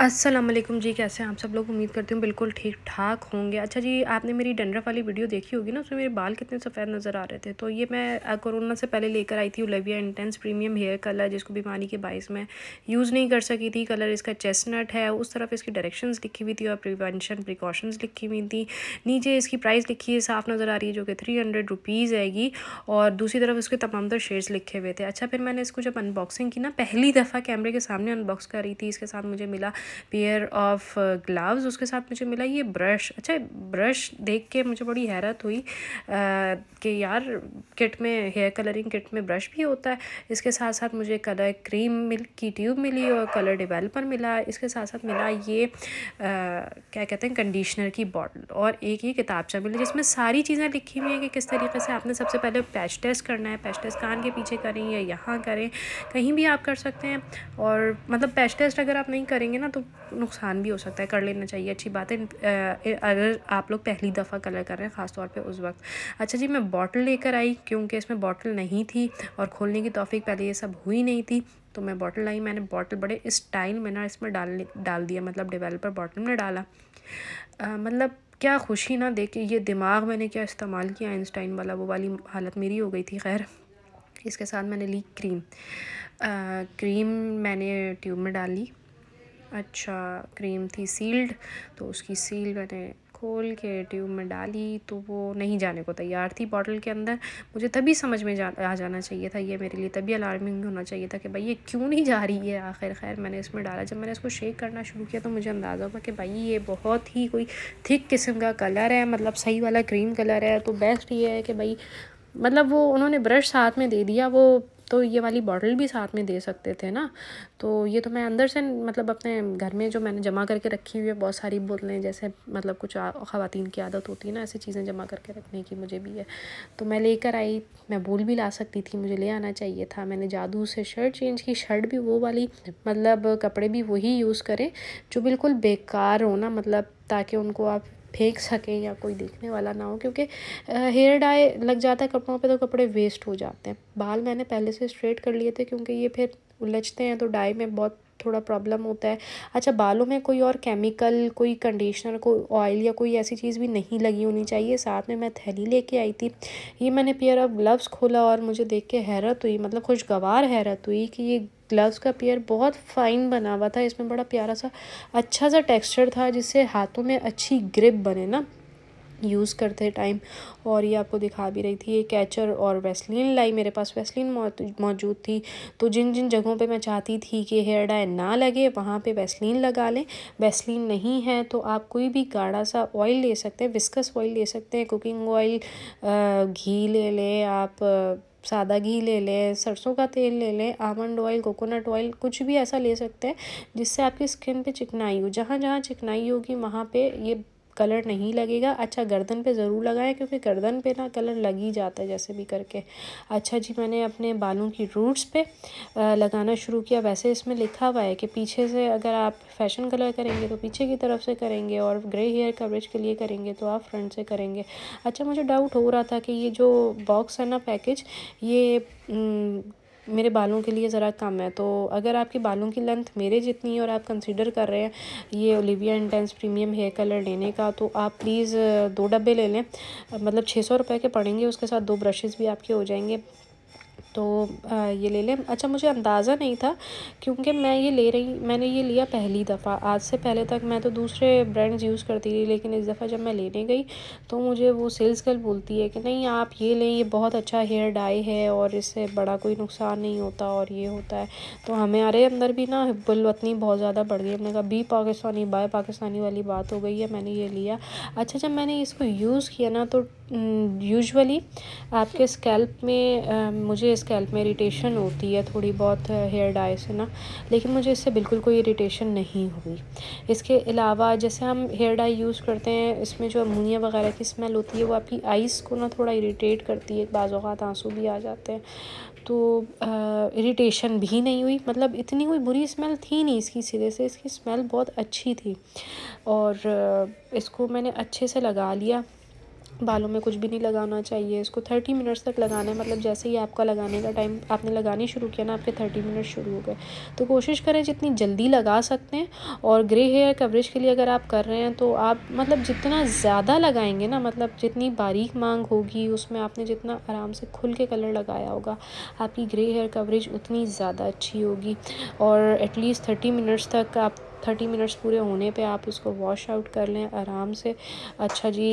असलम जी कैसे हैं आप सब लोग उम्मीद करती हूँ बिल्कुल ठीक ठाक होंगे अच्छा जी आपने मेरी डंडरफ वाली वीडियो देखी होगी ना उसमें मेरे बाल कितने सफ़ेद नज़र आ रहे थे तो ये मैं कोरोना से पहले लेकर आई थी Olivia intense premium hair colour जिसको बीमारी के बायस में यूज़ नहीं कर सकी थी कलर इसका चेस्टनट है उस तरफ इसकी डायरेक्शन लिखी हुई थी और प्रिवेंशन प्रिकॉशंस लिखी हुई थी नीचे इसकी प्राइस लिखी है साफ नज़र आ रही है जो कि थ्री हंड्रेड रुपीज़ आएगी और दूसरी तरफ उसके तमाम तर शेड्स लिखे हुए थे अच्छा फिर मैंने इसको जब अनबॉक्सिंग की ना पहली दफ़ा कैमरे के सामने अनबॉक्स करी थी इसके साथ मुझे मिला पेयर ऑफ ग्लव्स उसके साथ मुझे मिला ये ब्रश अच्छा ब्रश देख के मुझे बड़ी हैरत हुई कि यार किट में हेयर कलरिंग किट में ब्रश भी होता है इसके साथ साथ मुझे कलर क्रीम मिल की ट्यूब मिली और कलर डिवेलपर मिला इसके साथ साथ मिला ये आ, क्या कहते हैं कंडीशनर की बॉटल और एक ये किताबचा मिली जिसमें सारी चीज़ें लिखी हुई हैं कि किस तरीके से आपने सबसे पहले पैच टेस्ट करना है पैच टेस्ट कान के पीछे करें या यहाँ करें कहीं भी आप कर सकते हैं और मतलब पैच टेस्ट अगर आप नहीं करेंगे ना तो तो नुकसान भी हो सकता है कर लेना चाहिए अच्छी बात है अगर आप लोग पहली दफ़ा कलर कर रहे हैं ख़ास तौर पे उस वक्त अच्छा जी मैं बॉटल लेकर आई क्योंकि इसमें बॉटल नहीं थी और खोलने की तोफ़ी पहले ये सब हुई नहीं थी तो मैं बॉटल लाई मैंने बॉटल बड़े स्टाइल में ना इसमें डाल डाल दिया मतलब डिवेलपर बॉटल में डाला आ, मतलब क्या खुशी ना देखे ये दिमाग मैंने क्या इस्तेमाल किया आइंस्टाइन वाला वो वाली हालत मेरी हो गई थी खैर इसके साथ मैंने ली क्रीम आ, क्रीम मैंने ट्यूब में डाली अच्छा क्रीम थी सील्ड तो उसकी सील मैंने खोल के ट्यूब में डाली तो वो नहीं जाने को तैयार थी बॉटल के अंदर मुझे तभी समझ में जा आ जाना चाहिए था ये मेरे लिए तभी अलार्मिंग होना चाहिए था कि भाई ये क्यों नहीं जा रही है आखिर खैर मैंने इसमें डाला जब मैंने इसको शेक करना शुरू किया तो मुझे अंदाज़ा हुआ कि भाई ये बहुत ही कोई थिक किस्म का कलर है मतलब सही वाला क्रीम कलर है तो बेस्ट ये है कि भाई मतलब वो उन्होंने ब्रश साथ में दे दिया वो तो ये वाली बॉटल भी साथ में दे सकते थे ना तो ये तो मैं अंदर से मतलब अपने घर में जो मैंने जमा करके रखी हुई है बहुत सारी बोतलें जैसे मतलब कुछ ख़वान की आदत होती है ना ऐसी चीज़ें जमा करके रखने की मुझे भी है तो मैं लेकर आई मैं बोल भी ला सकती थी मुझे ले आना चाहिए था मैंने जादू से शर्ट चेंज की शर्ट भी वो वाली मतलब कपड़े भी वही यूज़ करें जो बिल्कुल बेकार हो ना मतलब ताकि उनको आप फेंक सकें या कोई देखने वाला ना हो क्योंकि हेयर डाई लग जाता है कपड़ों पे तो कपड़े वेस्ट हो जाते हैं बाल मैंने पहले से स्ट्रेट कर लिए थे क्योंकि ये फिर उलझते हैं तो डाई में बहुत थोड़ा प्रॉब्लम होता है अच्छा बालों में कोई और केमिकल कोई कंडीशनर कोई ऑयल या कोई ऐसी चीज़ भी नहीं लगी होनी चाहिए साथ में मैं थैली लेके आई थी ये मैंने पेयर ऑफ ग्लव्स खोला और मुझे देख के हैरत हुई मतलब खुशगवार हैरत हुई कि ये ग्लव्स का पेयर बहुत फ़ाइन बना हुआ था इसमें बड़ा प्यारा सा अच्छा सा टेक्सचर था जिससे हाथों में अच्छी ग्रिप बने ना यूज़ करते टाइम और ये आपको दिखा भी रही थी ये कैचर और वेस्लिन लाई मेरे पास वेस्लिन मौजूद थी तो जिन जिन जगहों पे मैं चाहती थी कि हेयर डाई ना लगे वहाँ पे वेस्लिन लगा लें वेस्लिन नहीं है तो आप कोई भी गाढ़ा सा ऑयल ले सकते हैं विस्कस ऑयल ले सकते हैं कुकिंग ऑयल घी ले लें आप सादा घी ले लें सरसों का तेल ले लें आमंड ऑयल कोकोनट ऑयल कुछ भी ऐसा ले सकते हैं जिससे आपकी स्किन पे चिकनाई हो जहाँ जहाँ चिकनाई होगी वहाँ पे ये कलर नहीं लगेगा अच्छा गर्दन पे ज़रूर लगाएं क्योंकि गर्दन पे ना कलर लग ही जाता है जैसे भी करके अच्छा जी मैंने अपने बालों की रूट्स पे लगाना शुरू किया वैसे इसमें लिखा हुआ है कि पीछे से अगर आप फैशन कलर करेंगे तो पीछे की तरफ से करेंगे और ग्रे हेयर कवरेज के लिए करेंगे तो आप फ्रंट से करेंगे अच्छा मुझे डाउट हो रहा था कि ये जो बॉक्स है ना पैकेज ये हम्म, मेरे बालों के लिए ज़रा कम है तो अगर आपके बालों की लेंथ मेरे जितनी है और आप कंसिडर कर रहे हैं ये Olivia intense premium hair colour लेने का तो आप प्लीज़ दो डब्बे ले लें मतलब छः सौ रुपये के पड़ेंगे उसके साथ दो ब्रशेज़ भी आपके हो जाएंगे तो ये ले लें अच्छा मुझे अंदाज़ा नहीं था क्योंकि मैं ये ले रही मैंने ये लिया पहली दफ़ा आज से पहले तक मैं तो दूसरे ब्रांड्स यूज़ करती रही लेकिन इस दफ़ा जब मैं लेने गई तो मुझे वो सेल्स गर्ल बोलती है कि नहीं आप ये लें ये बहुत अच्छा हेयर डाई है और इससे बड़ा कोई नुकसान नहीं होता और ये होता है तो हमारे अंदर भी ना हिब्बुलवतनी बहुत ज़्यादा बढ़ गई हमने कहा बी पाकिस्तानी बाय पाकिस्तानी वाली बात हो गई है मैंने ये लिया अच्छा जब मैंने इसको यूज़ किया ना तो यूजुअली mm, आपके स्कैल्प में आ, मुझे स्कैल्प में इरीटेशन होती है थोड़ी बहुत हेयर डाई से ना लेकिन मुझे इससे बिल्कुल कोई इरीटेशन नहीं हुई इसके अलावा जैसे हम हेयर डाई यूज़ करते हैं इसमें जो अमोनिया वगैरह की स्मेल होती है वो आपकी आइज़ को ना थोड़ा इरीटेट करती है बाज़ात आंसू भी आ जाते हैं तो इरीटेशन भी नहीं हुई मतलब इतनी कोई बुरी स्मेल थी नहीं इसकी सिरे से इसकी स्मेल बहुत अच्छी थी और इसको मैंने अच्छे से लगा लिया बालों में कुछ भी नहीं लगाना चाहिए इसको थर्टी मिनट्स तक लगाना है मतलब जैसे ही आपका लगाने का टाइम आपने लगानी शुरू किया ना आपके थर्टी मिनट शुरू हो गए तो कोशिश करें जितनी जल्दी लगा सकते हैं और ग्रे हेयर कवरेज के लिए अगर आप कर रहे हैं तो आप मतलब जितना ज़्यादा लगाएंगे ना मतलब जितनी बारीक मांग होगी उसमें आपने जितना आराम से खुल के कलर लगाया होगा आपकी ग्रे हेयर कवरेज उतनी ज़्यादा अच्छी होगी और एटलीस्ट थर्टी मिनट्स तक आप थर्टी मिनट्स पूरे होने पे आप उसको वॉश आउट कर लें आराम से अच्छा जी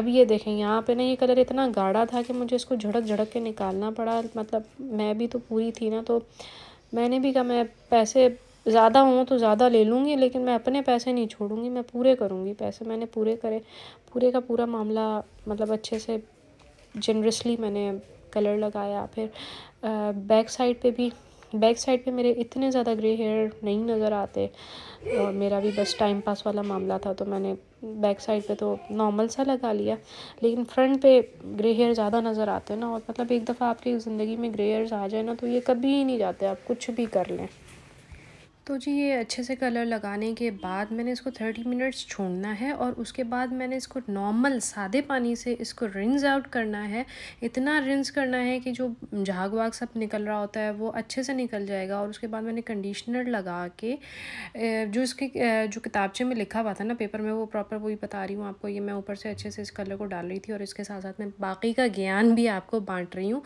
अब ये देखें यहाँ पे ना ये कलर इतना गाढ़ा था कि मुझे इसको झड़क झड़क के निकालना पड़ा मतलब मैं भी तो पूरी थी ना तो मैंने भी कहा मैं पैसे ज़्यादा हों तो ज़्यादा ले लूँगी लेकिन मैं अपने पैसे नहीं छोड़ूंगी मैं पूरे करूँगी पैसे मैंने पूरे करे पूरे का पूरा मामला मतलब अच्छे से जनरसली मैंने कलर लगाया फिर बैक साइड पे भी बैक साइड पे मेरे इतने ज़्यादा ग्रे हेयर नहीं नज़र आते और मेरा भी बस टाइम पास वाला मामला था तो मैंने बैक साइड पे तो नॉर्मल सा लगा लिया लेकिन फ्रंट पे ग्रे हेयर ज़्यादा नज़र आते हैं ना और मतलब एक दफ़ा आपकी ज़िंदगी में ग्रे हेयर्स आ जाए ना तो ये कभी ही नहीं जाते आप कुछ भी कर लें तो जी ये अच्छे से कलर लगाने के बाद मैंने इसको थर्टी मिनट्स छोड़ना है और उसके बाद मैंने इसको नॉर्मल सादे पानी से इसको रिंस आउट करना है इतना रिंस करना है कि जो झाग वाग सब निकल रहा होता है वो अच्छे से निकल जाएगा और उसके बाद मैंने कंडीशनर लगा के जो इसके जो किताबचे में लिखा हुआ था ना पेपर में वो प्रॉपर वही बता रही हूँ आपको ये मैं ऊपर से अच्छे से इस कलर को डाल रही थी और इसके साथ साथ मैं बाकी का ज्ञान भी आपको बाँट रही हूँ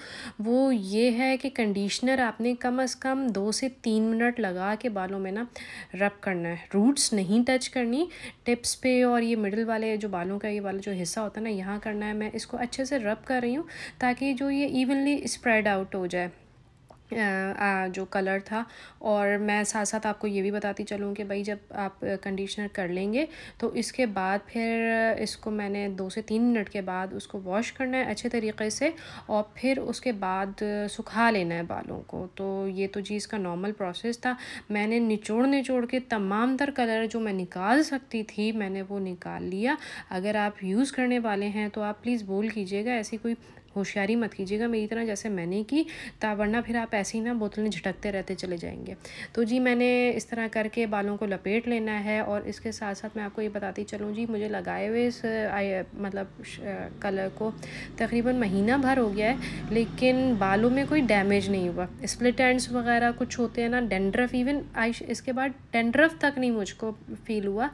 वो ये है कि कंडीशनर आपने कम अज़ कम दो से तीन मिनट लगा के बाद बालों में ना रब करना है रूट्स नहीं टच करनी टिप्स पे और ये मिडल वाले जो बालों का ये वाला जो हिस्सा होता है ना यहाँ करना है मैं इसको अच्छे से रब कर रही हूँ ताकि जो ये इवनली स्प्रेड आउट हो जाए जो कलर था और मैं साथ साथ आपको ये भी बताती चलूँ कि भाई जब आप कंडीशनर कर लेंगे तो इसके बाद फिर इसको मैंने दो से तीन मिनट के बाद उसको वॉश करना है अच्छे तरीके से और फिर उसके बाद सुखा लेना है बालों को तो ये तो जी इसका नॉर्मल प्रोसेस था मैंने निचोड़ निचोड़ के तमाम तर कलर जो मैं निकाल सकती थी मैंने वो निकाल लिया अगर आप यूज़ करने वाले हैं तो आप प्लीज़ बोल कीजिएगा ऐसी कोई होशियारी मत कीजिएगा मेरी तरह जैसे मैंने की ता वरना फिर आप ऐसे ही ना बोतलें झटकते रहते चले जाएंगे तो जी मैंने इस तरह करके बालों को लपेट लेना है और इसके साथ साथ मैं आपको ये बताती चलूँ जी मुझे लगाए हुए इस मतलब कलर को तकरीबन महीना भर हो गया है लेकिन बालों में कोई डैमेज नहीं हुआ स्प्लिट एंडस वगैरह कुछ होते हैं ना डेंड्रफ इवन आई इसके बाद डेंड्रफ तक नहीं मुझको फील हुआ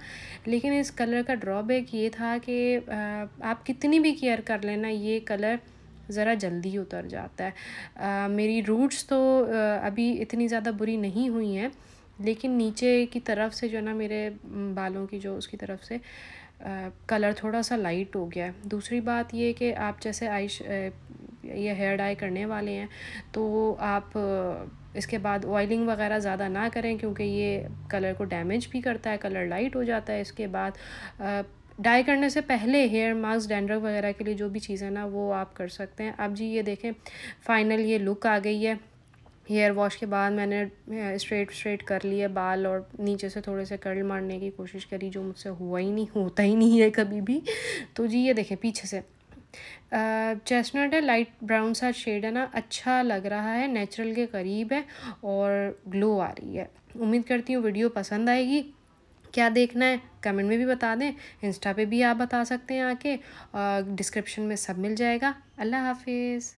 लेकिन इस कलर का ड्रॉबैक ये था कि आप कितनी भी केयर कर लेना ये कलर ज़रा जल्दी उतर जाता है आ, मेरी रूट्स तो आ, अभी इतनी ज़्यादा बुरी नहीं हुई हैं लेकिन नीचे की तरफ से जो है ना मेरे बालों की जो उसकी तरफ से आ, कलर थोड़ा सा लाइट हो गया है दूसरी बात ये कि आप जैसे आई ये हेयर डाई करने वाले हैं तो आप इसके बाद ऑयलिंग वगैरह ज़्यादा ना करें क्योंकि ये कलर को डैमेज भी करता है कलर लाइट हो जाता है इसके बाद डाई करने से पहले हेयर मास्क डैंड्रफ वगैरह के लिए जो भी चीज़ें ना वो आप कर सकते हैं अब जी ये देखें फाइनल ये लुक आ गई है हेयर वॉश के बाद मैंने स्ट्रेट स्ट्रेट कर लिए बाल और नीचे से थोड़े से कर्ल मारने की कोशिश करी जो मुझसे हुआ ही नहीं होता ही नहीं है कभी भी तो जी ये देखें पीछे से चेस्टनट है लाइट ब्राउन सा शेड है ना अच्छा लग रहा है नेचुरल के करीब है और ग्लो आ रही है उम्मीद करती हूँ वीडियो पसंद आएगी क्या देखना है कमेंट में भी बता दें इंस्टा पे भी आप बता सकते हैं आके और डिस्क्रिप्शन में सब मिल जाएगा अल्लाह हाफिज़